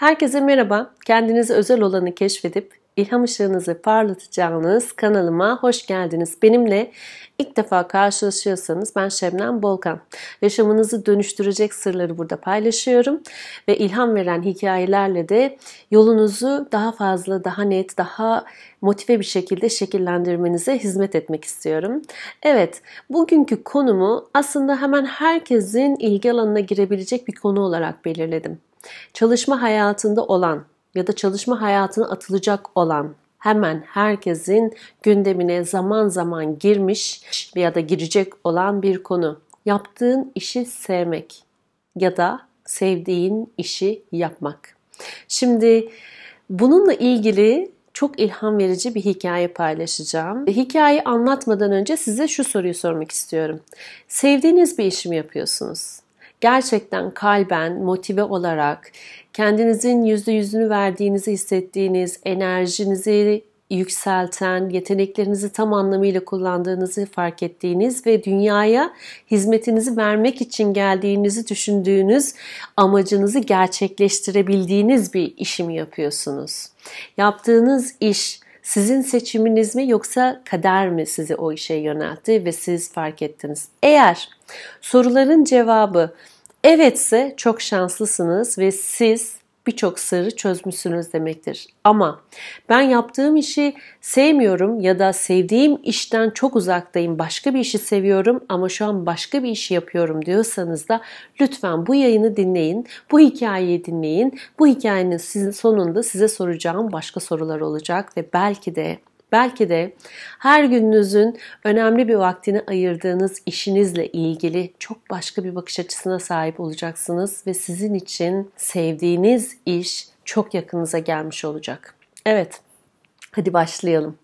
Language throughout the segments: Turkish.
Herkese merhaba. Kendinize özel olanı keşfedip ilham ışığınızı parlatacağınız kanalıma hoş geldiniz. Benimle ilk defa karşılaşıyorsanız ben Şebnem Bolkan. Yaşamınızı dönüştürecek sırları burada paylaşıyorum ve ilham veren hikayelerle de yolunuzu daha fazla, daha net, daha motive bir şekilde şekillendirmenize hizmet etmek istiyorum. Evet, bugünkü konumu aslında hemen herkesin ilgi alanına girebilecek bir konu olarak belirledim. Çalışma hayatında olan ya da çalışma hayatına atılacak olan hemen herkesin gündemine zaman zaman girmiş veya da girecek olan bir konu. Yaptığın işi sevmek ya da sevdiğin işi yapmak. Şimdi bununla ilgili çok ilham verici bir hikaye paylaşacağım. Hikayeyi anlatmadan önce size şu soruyu sormak istiyorum. Sevdiğiniz bir işi mi yapıyorsunuz? gerçekten kalben motive olarak kendinizin yüzde yüzünü verdiğinizi hissettiğiniz, enerjinizi yükselten, yeteneklerinizi tam anlamıyla kullandığınızı fark ettiğiniz ve dünyaya hizmetinizi vermek için geldiğinizi düşündüğünüz amacınızı gerçekleştirebildiğiniz bir işim yapıyorsunuz. Yaptığınız iş sizin seçiminiz mi yoksa kader mi sizi o işe yöneltti ve siz fark ettiniz? Eğer soruların cevabı Evetse çok şanslısınız ve siz birçok sırrı çözmüşsünüz demektir. Ama ben yaptığım işi sevmiyorum ya da sevdiğim işten çok uzaktayım, başka bir işi seviyorum ama şu an başka bir işi yapıyorum diyorsanız da lütfen bu yayını dinleyin, bu hikayeyi dinleyin. Bu hikayenin sizin sonunda size soracağım başka sorular olacak ve belki de Belki de her gününüzün önemli bir vaktini ayırdığınız işinizle ilgili çok başka bir bakış açısına sahip olacaksınız ve sizin için sevdiğiniz iş çok yakınıza gelmiş olacak. Evet. Hadi başlayalım.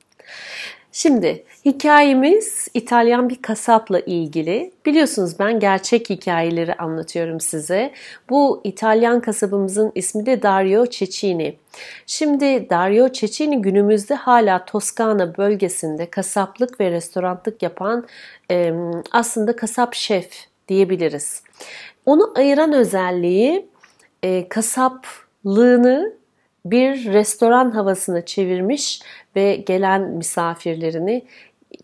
Şimdi Hikayemiz İtalyan bir kasapla ilgili. Biliyorsunuz ben gerçek hikayeleri anlatıyorum size. Bu İtalyan kasabımızın ismi de Dario Cecchini. Şimdi Dario Cecchini günümüzde hala Toskana bölgesinde kasaplık ve restoranlık yapan aslında kasap şef diyebiliriz. Onu ayıran özelliği e, kasaplığını bir restoran havasına çevirmiş ve gelen misafirlerini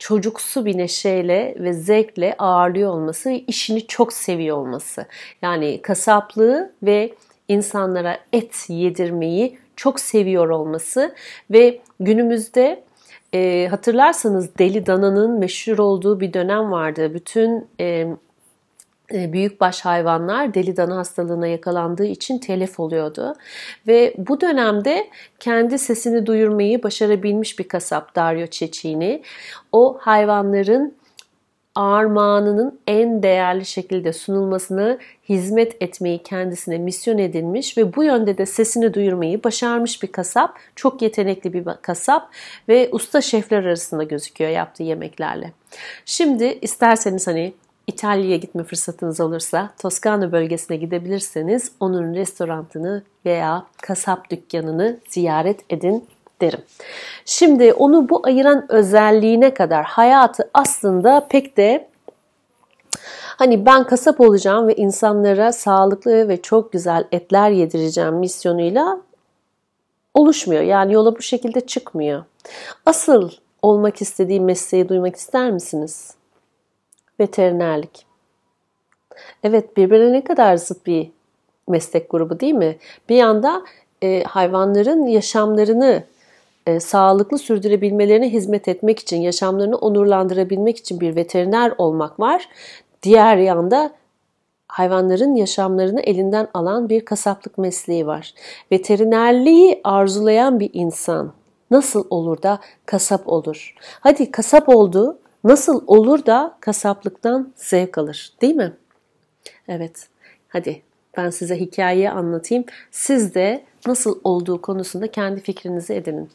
çocuksu bir neşeyle ve zevkle ağırlıyor olması ve işini çok seviyor olması. Yani kasaplığı ve insanlara et yedirmeyi çok seviyor olması ve günümüzde e, hatırlarsanız Deli Dana'nın meşhur olduğu bir dönem vardı. Bütün e, e, büyükbaş hayvanlar deli dana hastalığına yakalandığı için telef oluyordu. Ve bu dönemde kendi sesini duyurmayı başarabilmiş bir kasap Dario Çeçini, o hayvanların armağanının en değerli şekilde sunulmasını hizmet etmeyi kendisine misyon edinmiş ve bu yönde de sesini duyurmayı başarmış bir kasap. Çok yetenekli bir kasap ve usta şefler arasında gözüküyor yaptığı yemeklerle. Şimdi isterseniz hani İtalya'ya gitme fırsatınız olursa Toskana bölgesine gidebilirseniz onun restorantını veya kasap dükkanını ziyaret edin derim. Şimdi onu bu ayıran özelliğine kadar hayatı aslında pek de hani ben kasap olacağım ve insanlara sağlıklı ve çok güzel etler yedireceğim misyonuyla oluşmuyor. Yani yola bu şekilde çıkmıyor. Asıl olmak istediği mesleği duymak ister misiniz? veterinerlik. Evet birbirine ne kadar zıt bir meslek grubu değil mi? Bir yanda e, hayvanların yaşamlarını e, sağlıklı sürdürebilmelerine hizmet etmek için, yaşamlarını onurlandırabilmek için bir veteriner olmak var. Diğer yanda hayvanların yaşamlarını elinden alan bir kasaplık mesleği var. Veterinerliği arzulayan bir insan nasıl olur da kasap olur? Hadi kasap oldu nasıl olur da kasaplıktan zevk alır değil mi? Evet hadi ben size hikayeyi anlatayım. Siz de nasıl olduğu konusunda kendi fikrinizi edinin.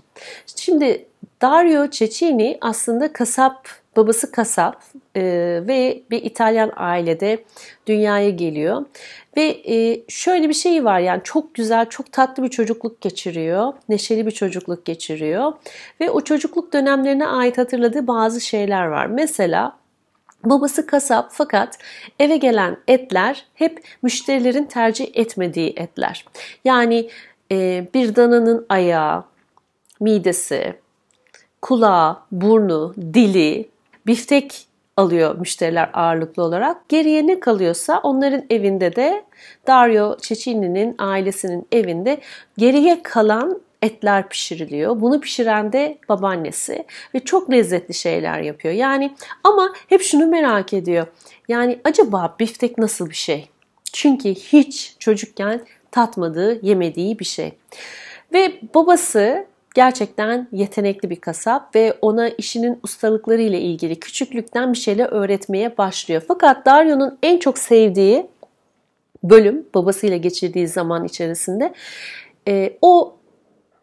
Şimdi Dario Cecchini aslında kasap Babası kasap e, ve bir İtalyan ailede dünyaya geliyor. Ve e, şöyle bir şey var yani çok güzel, çok tatlı bir çocukluk geçiriyor. Neşeli bir çocukluk geçiriyor. Ve o çocukluk dönemlerine ait hatırladığı bazı şeyler var. Mesela Babası kasap fakat eve gelen etler hep müşterilerin tercih etmediği etler. Yani e, bir dananın ayağı, midesi, kulağı, burnu, dili biftek alıyor müşteriler ağırlıklı olarak. Geriye ne kalıyorsa onların evinde de Dario Cecchini'nin ailesinin evinde geriye kalan etler pişiriliyor. Bunu pişiren de babaannesi ve çok lezzetli şeyler yapıyor. Yani ama hep şunu merak ediyor. Yani acaba biftek nasıl bir şey? Çünkü hiç çocukken tatmadığı, yemediği bir şey. Ve babası gerçekten yetenekli bir kasap ve ona işinin ustalıkları ile ilgili küçüklükten bir şeyler öğretmeye başlıyor. Fakat Dario'nun en çok sevdiği bölüm babasıyla geçirdiği zaman içerisinde e, o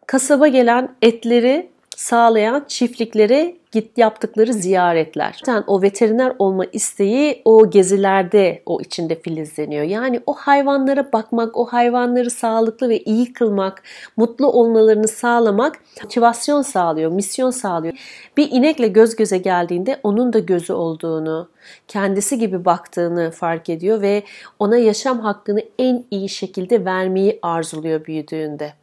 kasaba gelen etleri sağlayan çiftlikleri git yaptıkları ziyaretler. Zaten o veteriner olma isteği o gezilerde o içinde filizleniyor. Yani o hayvanlara bakmak, o hayvanları sağlıklı ve iyi kılmak, mutlu olmalarını sağlamak motivasyon sağlıyor, misyon sağlıyor. Bir inekle göz göze geldiğinde onun da gözü olduğunu, kendisi gibi baktığını fark ediyor ve ona yaşam hakkını en iyi şekilde vermeyi arzuluyor büyüdüğünde.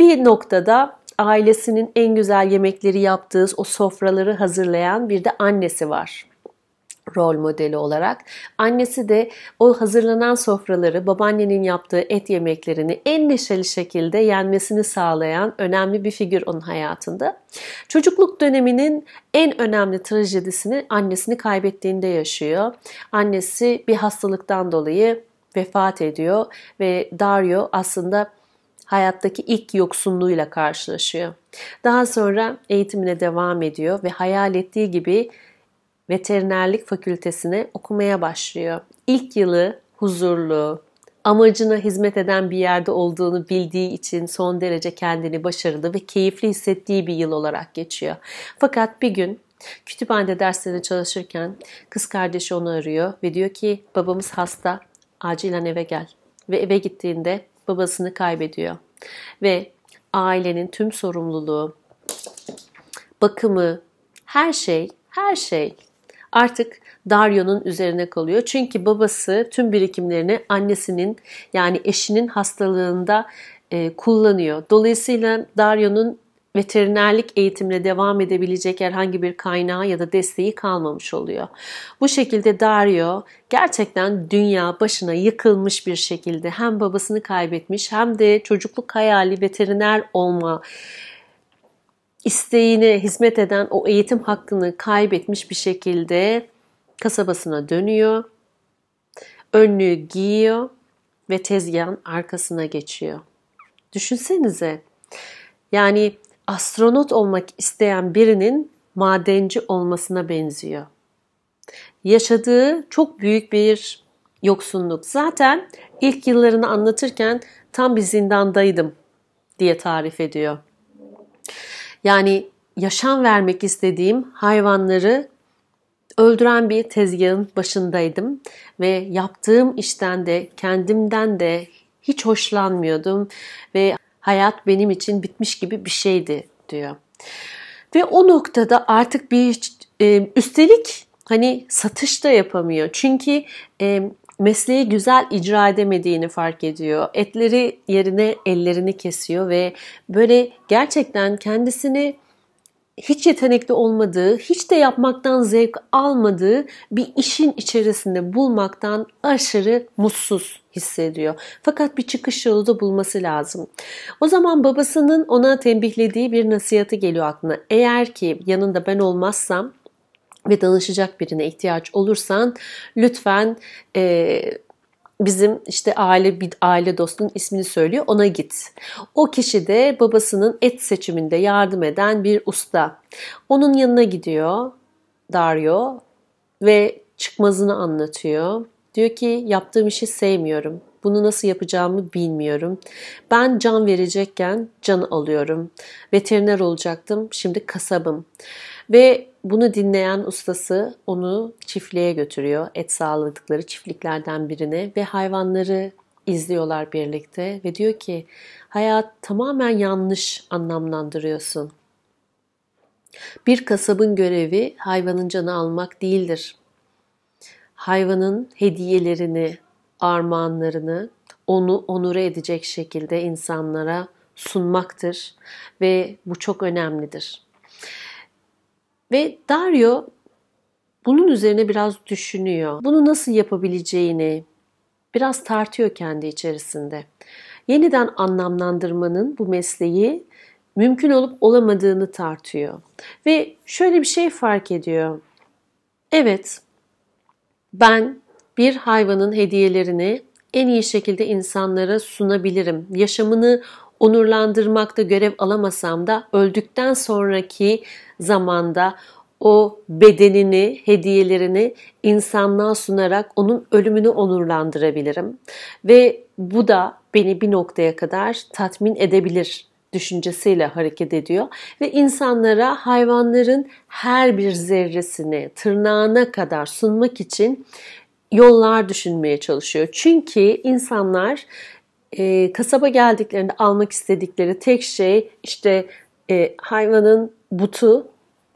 Bir noktada ailesinin en güzel yemekleri yaptığı o sofraları hazırlayan bir de annesi var rol modeli olarak. Annesi de o hazırlanan sofraları, babaannenin yaptığı et yemeklerini en neşeli şekilde yenmesini sağlayan önemli bir figür onun hayatında. Çocukluk döneminin en önemli trajedisini annesini kaybettiğinde yaşıyor. Annesi bir hastalıktan dolayı vefat ediyor ve Dario aslında hayattaki ilk yoksunluğuyla karşılaşıyor. Daha sonra eğitimine devam ediyor ve hayal ettiği gibi veterinerlik fakültesine okumaya başlıyor. İlk yılı huzurlu, amacına hizmet eden bir yerde olduğunu bildiği için son derece kendini başarılı ve keyifli hissettiği bir yıl olarak geçiyor. Fakat bir gün kütüphanede derslerine çalışırken kız kardeşi onu arıyor ve diyor ki babamız hasta acilen eve gel. Ve eve gittiğinde babasını kaybediyor ve ailenin tüm sorumluluğu, bakımı, her şey, her şey artık Dario'nun üzerine kalıyor. Çünkü babası tüm birikimlerini annesinin yani eşinin hastalığında e, kullanıyor. Dolayısıyla Dario'nun veterinerlik eğitimine devam edebilecek herhangi bir kaynağı ya da desteği kalmamış oluyor. Bu şekilde Dario gerçekten dünya başına yıkılmış bir şekilde hem babasını kaybetmiş hem de çocukluk hayali veteriner olma isteğine hizmet eden o eğitim hakkını kaybetmiş bir şekilde kasabasına dönüyor. Önlüğü giyiyor ve tezgahın arkasına geçiyor. Düşünsenize. Yani astronot olmak isteyen birinin madenci olmasına benziyor. Yaşadığı çok büyük bir yoksunluk. Zaten ilk yıllarını anlatırken tam bir zindandaydım diye tarif ediyor. Yani yaşam vermek istediğim hayvanları öldüren bir tezgahın başındaydım ve yaptığım işten de kendimden de hiç hoşlanmıyordum ve hayat benim için bitmiş gibi bir şeydi diyor. Ve o noktada artık bir e, üstelik hani satış da yapamıyor. Çünkü e, mesleği güzel icra edemediğini fark ediyor. Etleri yerine ellerini kesiyor ve böyle gerçekten kendisini hiç yetenekli olmadığı, hiç de yapmaktan zevk almadığı bir işin içerisinde bulmaktan aşırı mutsuz hissediyor. Fakat bir çıkış yolu da bulması lazım. O zaman babasının ona tembihlediği bir nasihatı geliyor aklına. Eğer ki yanında ben olmazsam ve danışacak birine ihtiyaç olursan lütfen e, bizim işte aile bir aile dostunun ismini söylüyor ona git. O kişi de babasının et seçiminde yardım eden bir usta. Onun yanına gidiyor Dario ve çıkmazını anlatıyor. Diyor ki yaptığım işi sevmiyorum. Bunu nasıl yapacağımı bilmiyorum. Ben can verecekken can alıyorum. Veteriner olacaktım. Şimdi kasabım. Ve bunu dinleyen ustası onu çiftliğe götürüyor. Et sağladıkları çiftliklerden birine ve hayvanları izliyorlar birlikte ve diyor ki hayat tamamen yanlış anlamlandırıyorsun. Bir kasabın görevi hayvanın canı almak değildir hayvanın hediyelerini, armağanlarını onu onure edecek şekilde insanlara sunmaktır ve bu çok önemlidir. Ve Dario bunun üzerine biraz düşünüyor. Bunu nasıl yapabileceğini biraz tartıyor kendi içerisinde. Yeniden anlamlandırmanın bu mesleği mümkün olup olamadığını tartıyor. Ve şöyle bir şey fark ediyor. Evet, ben bir hayvanın hediyelerini en iyi şekilde insanlara sunabilirim. Yaşamını onurlandırmakta görev alamasam da öldükten sonraki zamanda o bedenini, hediyelerini insanlığa sunarak onun ölümünü onurlandırabilirim. Ve bu da beni bir noktaya kadar tatmin edebilir düşüncesiyle hareket ediyor ve insanlara hayvanların her bir zerresini tırnağına kadar sunmak için yollar düşünmeye çalışıyor. Çünkü insanlar e, kasaba geldiklerinde almak istedikleri tek şey işte e, hayvanın butu,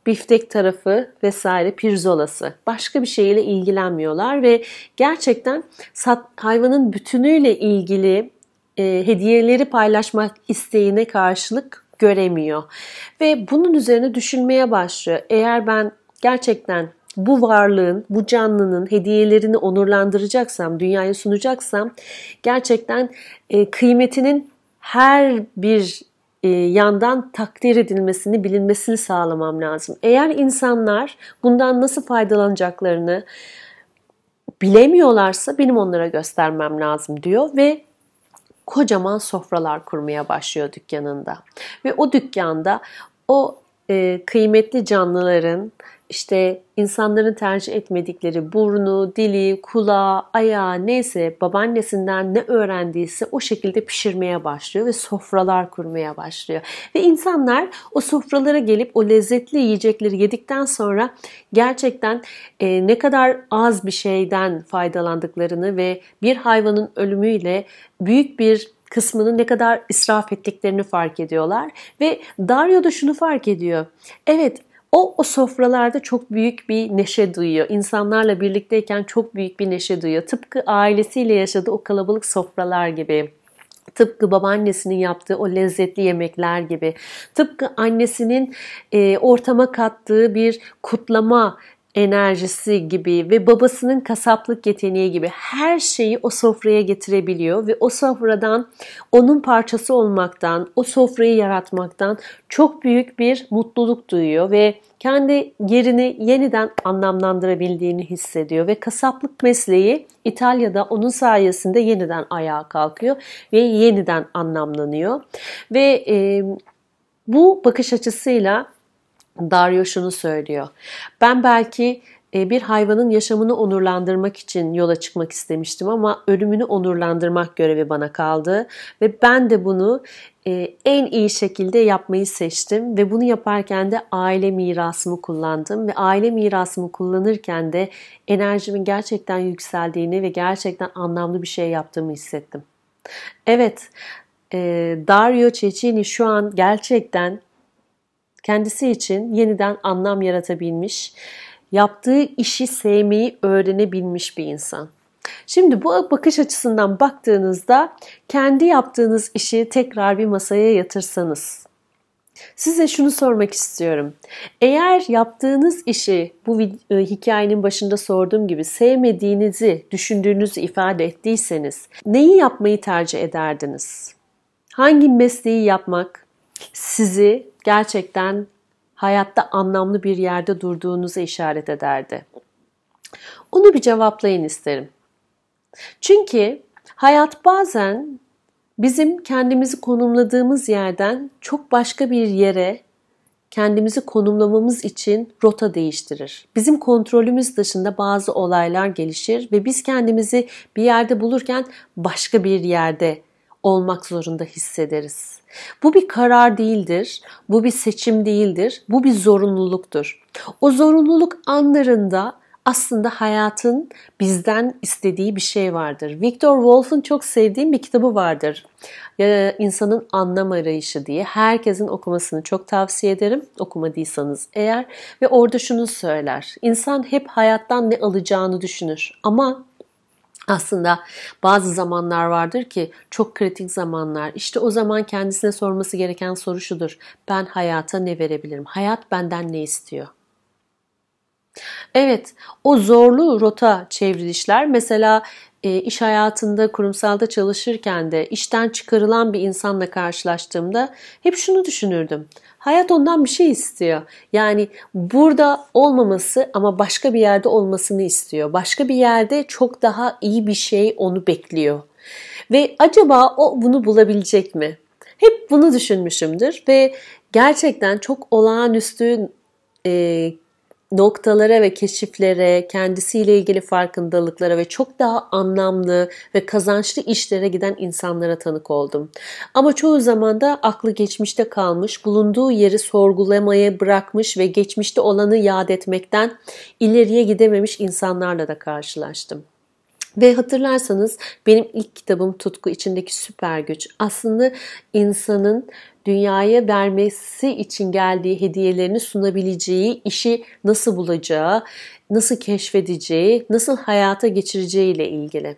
biftek tarafı vesaire pirzolası. Başka bir şeyle ilgilenmiyorlar ve gerçekten sat, hayvanın bütünüyle ilgili e, hediyeleri paylaşmak isteğine karşılık göremiyor. Ve bunun üzerine düşünmeye başlıyor. Eğer ben gerçekten bu varlığın, bu canlının hediyelerini onurlandıracaksam, dünyaya sunacaksam gerçekten e, kıymetinin her bir e, yandan takdir edilmesini, bilinmesini sağlamam lazım. Eğer insanlar bundan nasıl faydalanacaklarını bilemiyorlarsa benim onlara göstermem lazım diyor ve kocaman sofralar kurmaya başlıyor dükkanında. Ve o dükkanda o e, kıymetli canlıların işte insanların tercih etmedikleri burnu, dili, kulağı, ayağı neyse babaannesinden ne öğrendiyse o şekilde pişirmeye başlıyor ve sofralar kurmaya başlıyor. Ve insanlar o sofralara gelip o lezzetli yiyecekleri yedikten sonra gerçekten e, ne kadar az bir şeyden faydalandıklarını ve bir hayvanın ölümüyle büyük bir kısmını ne kadar israf ettiklerini fark ediyorlar ve Dario da şunu fark ediyor. Evet, o, o sofralarda çok büyük bir neşe duyuyor. İnsanlarla birlikteyken çok büyük bir neşe duyuyor. Tıpkı ailesiyle yaşadığı o kalabalık sofralar gibi. Tıpkı babaannesinin yaptığı o lezzetli yemekler gibi. Tıpkı annesinin e, ortama kattığı bir kutlama enerjisi gibi ve babasının kasaplık yeteneği gibi her şeyi o sofraya getirebiliyor ve o sofradan onun parçası olmaktan, o sofrayı yaratmaktan çok büyük bir mutluluk duyuyor ve kendi yerini yeniden anlamlandırabildiğini hissediyor ve kasaplık mesleği İtalya'da onun sayesinde yeniden ayağa kalkıyor ve yeniden anlamlanıyor ve e, bu bakış açısıyla Dario şunu söylüyor. Ben belki e, bir hayvanın yaşamını onurlandırmak için yola çıkmak istemiştim ama ölümünü onurlandırmak görevi bana kaldı ve ben de bunu e, en iyi şekilde yapmayı seçtim ve bunu yaparken de aile mirasımı kullandım ve aile mirasımı kullanırken de enerjimin gerçekten yükseldiğini ve gerçekten anlamlı bir şey yaptığımı hissettim. Evet, e, Dario Cecchini şu an gerçekten kendisi için yeniden anlam yaratabilmiş, yaptığı işi sevmeyi öğrenebilmiş bir insan. Şimdi bu bakış açısından baktığınızda kendi yaptığınız işi tekrar bir masaya yatırsanız Size şunu sormak istiyorum. Eğer yaptığınız işi bu e, hikayenin başında sorduğum gibi sevmediğinizi düşündüğünüzü ifade ettiyseniz neyi yapmayı tercih ederdiniz? Hangi mesleği yapmak, sizi gerçekten hayatta anlamlı bir yerde durduğunuzu işaret ederdi. Onu bir cevaplayın isterim. Çünkü hayat bazen bizim kendimizi konumladığımız yerden çok başka bir yere kendimizi konumlamamız için rota değiştirir. Bizim kontrolümüz dışında bazı olaylar gelişir ve biz kendimizi bir yerde bulurken başka bir yerde olmak zorunda hissederiz. Bu bir karar değildir, bu bir seçim değildir, bu bir zorunluluktur. O zorunluluk anlarında aslında hayatın bizden istediği bir şey vardır. Victor Wolf'un çok sevdiğim bir kitabı vardır. Ee, insanın anlam arayışı diye. Herkesin okumasını çok tavsiye ederim. Okumadıysanız eğer. Ve orada şunu söyler. İnsan hep hayattan ne alacağını düşünür. Ama aslında bazı zamanlar vardır ki çok kritik zamanlar. İşte o zaman kendisine sorması gereken soru şudur. Ben hayata ne verebilirim? Hayat benden ne istiyor? Evet, o zorlu rota çevrilişler mesela e, iş hayatında, kurumsalda çalışırken de işten çıkarılan bir insanla karşılaştığımda hep şunu düşünürdüm. Hayat ondan bir şey istiyor. Yani burada olmaması ama başka bir yerde olmasını istiyor. Başka bir yerde çok daha iyi bir şey onu bekliyor. Ve acaba o bunu bulabilecek mi? Hep bunu düşünmüşümdür ve gerçekten çok olağanüstü e, noktalara ve keşiflere, kendisiyle ilgili farkındalıklara ve çok daha anlamlı ve kazançlı işlere giden insanlara tanık oldum. Ama çoğu zaman da aklı geçmişte kalmış, bulunduğu yeri sorgulamaya bırakmış ve geçmişte olanı yad etmekten ileriye gidememiş insanlarla da karşılaştım. Ve hatırlarsanız benim ilk kitabım Tutku içindeki süper güç aslında insanın dünyaya vermesi için geldiği hediyelerini sunabileceği, işi nasıl bulacağı, nasıl keşfedeceği, nasıl hayata geçireceği ile ilgili.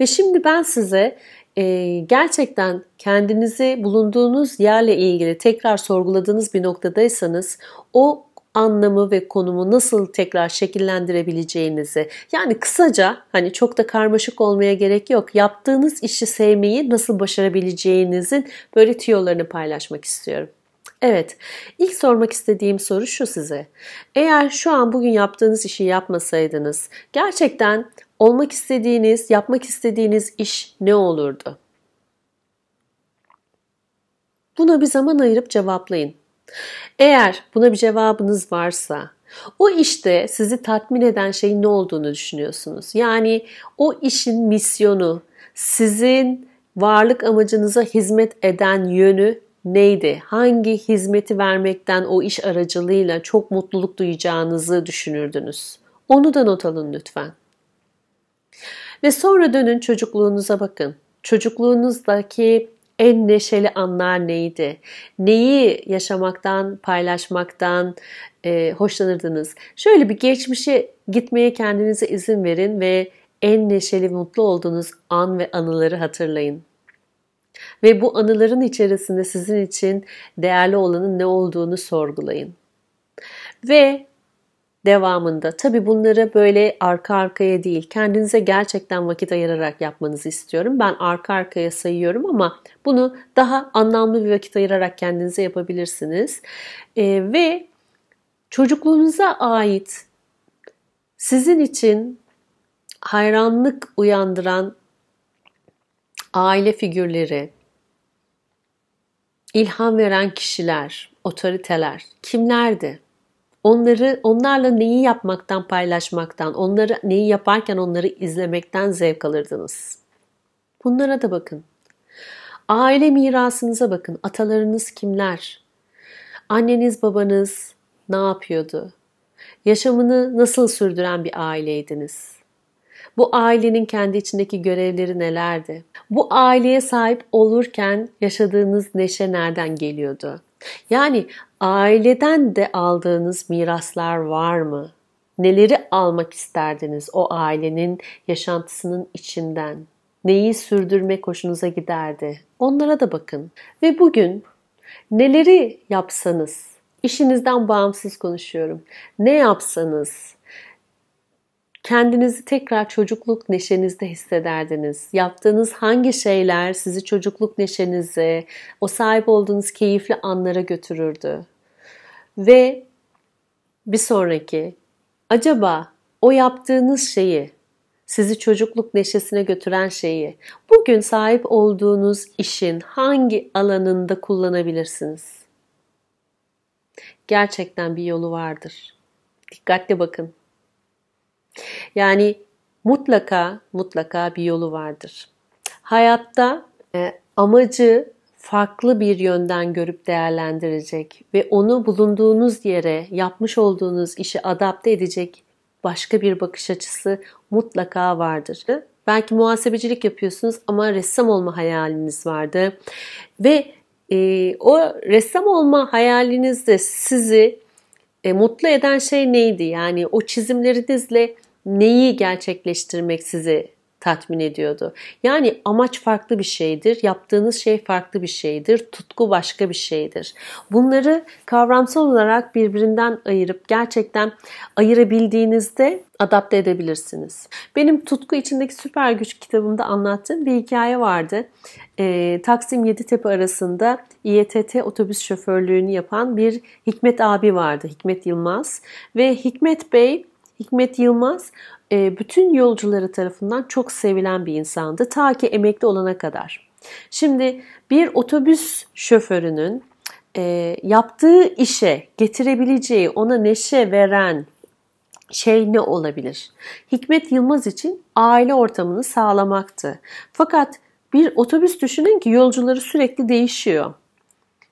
Ve şimdi ben size e, gerçekten kendinizi bulunduğunuz yerle ilgili tekrar sorguladığınız bir noktadaysanız o anlamı ve konumu nasıl tekrar şekillendirebileceğinizi yani kısaca hani çok da karmaşık olmaya gerek yok yaptığınız işi sevmeyi nasıl başarabileceğinizin böyle tiyolarını paylaşmak istiyorum. Evet, ilk sormak istediğim soru şu size. Eğer şu an bugün yaptığınız işi yapmasaydınız, gerçekten olmak istediğiniz, yapmak istediğiniz iş ne olurdu? Buna bir zaman ayırıp cevaplayın. Eğer buna bir cevabınız varsa o işte sizi tatmin eden şeyin ne olduğunu düşünüyorsunuz. Yani o işin misyonu, sizin varlık amacınıza hizmet eden yönü neydi? Hangi hizmeti vermekten o iş aracılığıyla çok mutluluk duyacağınızı düşünürdünüz? Onu da not alın lütfen. Ve sonra dönün çocukluğunuza bakın. Çocukluğunuzdaki en neşeli anlar neydi? Neyi yaşamaktan, paylaşmaktan e, hoşlanırdınız? Şöyle bir geçmişe gitmeye kendinize izin verin ve en neşeli, mutlu olduğunuz an ve anıları hatırlayın. Ve bu anıların içerisinde sizin için değerli olanın ne olduğunu sorgulayın. Ve devamında. Tabi bunları böyle arka arkaya değil kendinize gerçekten vakit ayırarak yapmanızı istiyorum. Ben arka arkaya sayıyorum ama bunu daha anlamlı bir vakit ayırarak kendinize yapabilirsiniz. E, ve çocukluğunuza ait sizin için hayranlık uyandıran aile figürleri, ilham veren kişiler, otoriteler kimlerdi? onları onlarla neyi yapmaktan paylaşmaktan, onları neyi yaparken onları izlemekten zevk alırdınız. Bunlara da bakın. Aile mirasınıza bakın. Atalarınız kimler? Anneniz, babanız ne yapıyordu? Yaşamını nasıl sürdüren bir aileydiniz? Bu ailenin kendi içindeki görevleri nelerdi? Bu aileye sahip olurken yaşadığınız neşe nereden geliyordu? Yani aileden de aldığınız miraslar var mı? Neleri almak isterdiniz o ailenin yaşantısının içinden? Neyi sürdürmek hoşunuza giderdi? Onlara da bakın. Ve bugün neleri yapsanız, işinizden bağımsız konuşuyorum. Ne yapsanız kendinizi tekrar çocukluk neşenizde hissederdiniz. Yaptığınız hangi şeyler sizi çocukluk neşenize, o sahip olduğunuz keyifli anlara götürürdü? Ve bir sonraki, acaba o yaptığınız şeyi, sizi çocukluk neşesine götüren şeyi bugün sahip olduğunuz işin hangi alanında kullanabilirsiniz? Gerçekten bir yolu vardır. Dikkatli bakın. Yani mutlaka mutlaka bir yolu vardır. Hayatta e, amacı farklı bir yönden görüp değerlendirecek ve onu bulunduğunuz yere, yapmış olduğunuz işi adapte edecek başka bir bakış açısı mutlaka vardır. Belki muhasebecilik yapıyorsunuz ama ressam olma hayaliniz vardı ve e, o ressam olma hayalinizde sizi e, mutlu eden şey neydi? Yani o çizimlerinizle neyi gerçekleştirmek sizi tatmin ediyordu. Yani amaç farklı bir şeydir, yaptığınız şey farklı bir şeydir, tutku başka bir şeydir. Bunları kavramsal olarak birbirinden ayırıp gerçekten ayırabildiğinizde adapte edebilirsiniz. Benim tutku içindeki süper güç kitabımda anlattığım bir hikaye vardı. E, Taksim Yeditepe arasında İETT otobüs şoförlüğünü yapan bir Hikmet abi vardı, Hikmet Yılmaz ve Hikmet Bey Hikmet Yılmaz e, bütün yolcuları tarafından çok sevilen bir insandı ta ki emekli olana kadar. Şimdi bir otobüs şoförünün e, yaptığı işe getirebileceği, ona neşe veren şey ne olabilir? Hikmet Yılmaz için aile ortamını sağlamaktı. Fakat bir otobüs düşünün ki yolcuları sürekli değişiyor.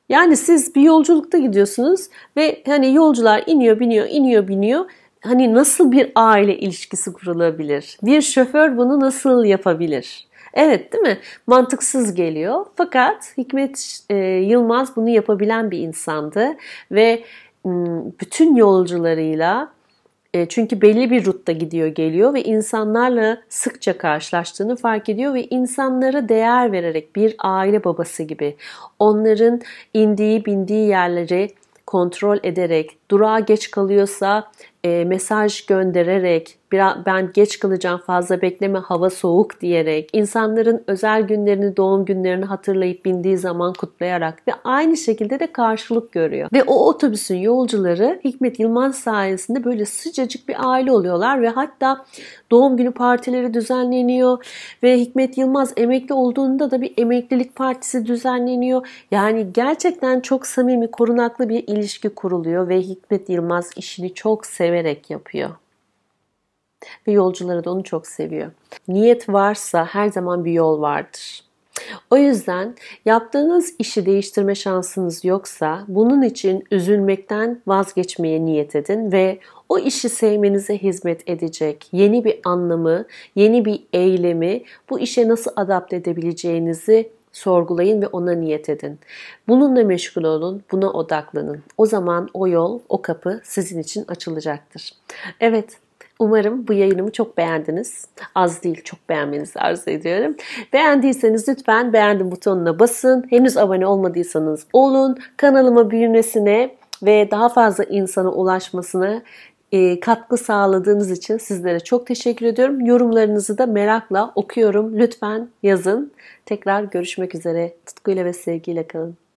Yani siz bir yolculukta gidiyorsunuz ve hani yolcular iniyor, biniyor, iniyor, biniyor hani nasıl bir aile ilişkisi kurulabilir? Bir şoför bunu nasıl yapabilir? Evet değil mi? Mantıksız geliyor. Fakat Hikmet e, Yılmaz bunu yapabilen bir insandı ve bütün yolcularıyla e, çünkü belli bir rutta gidiyor geliyor ve insanlarla sıkça karşılaştığını fark ediyor ve insanlara değer vererek bir aile babası gibi onların indiği bindiği yerleri kontrol ederek durağa geç kalıyorsa e, mesaj göndererek, biraz, ben geç kalacağım fazla bekleme hava soğuk diyerek, insanların özel günlerini, doğum günlerini hatırlayıp bindiği zaman kutlayarak ve aynı şekilde de karşılık görüyor. Ve o otobüsün yolcuları Hikmet Yılmaz sayesinde böyle sıcacık bir aile oluyorlar ve hatta doğum günü partileri düzenleniyor ve Hikmet Yılmaz emekli olduğunda da bir emeklilik partisi düzenleniyor. Yani gerçekten çok samimi, korunaklı bir ilişki kuruluyor ve Hikmet Yılmaz işini çok seviyor severek yapıyor. Ve yolcuları da onu çok seviyor. Niyet varsa her zaman bir yol vardır. O yüzden yaptığınız işi değiştirme şansınız yoksa bunun için üzülmekten vazgeçmeye niyet edin ve o işi sevmenize hizmet edecek yeni bir anlamı, yeni bir eylemi bu işe nasıl adapte edebileceğinizi sorgulayın ve ona niyet edin. Bununla meşgul olun, buna odaklanın. O zaman o yol, o kapı sizin için açılacaktır. Evet, Umarım bu yayınımı çok beğendiniz. Az değil çok beğenmenizi arzu ediyorum. Beğendiyseniz lütfen beğendim butonuna basın. Henüz abone olmadıysanız olun. Kanalıma büyümesine ve daha fazla insana ulaşmasına e, katkı sağladığınız için sizlere çok teşekkür ediyorum. Yorumlarınızı da merakla okuyorum. Lütfen yazın. Tekrar görüşmek üzere. Tutkuyla ve sevgiyle kalın.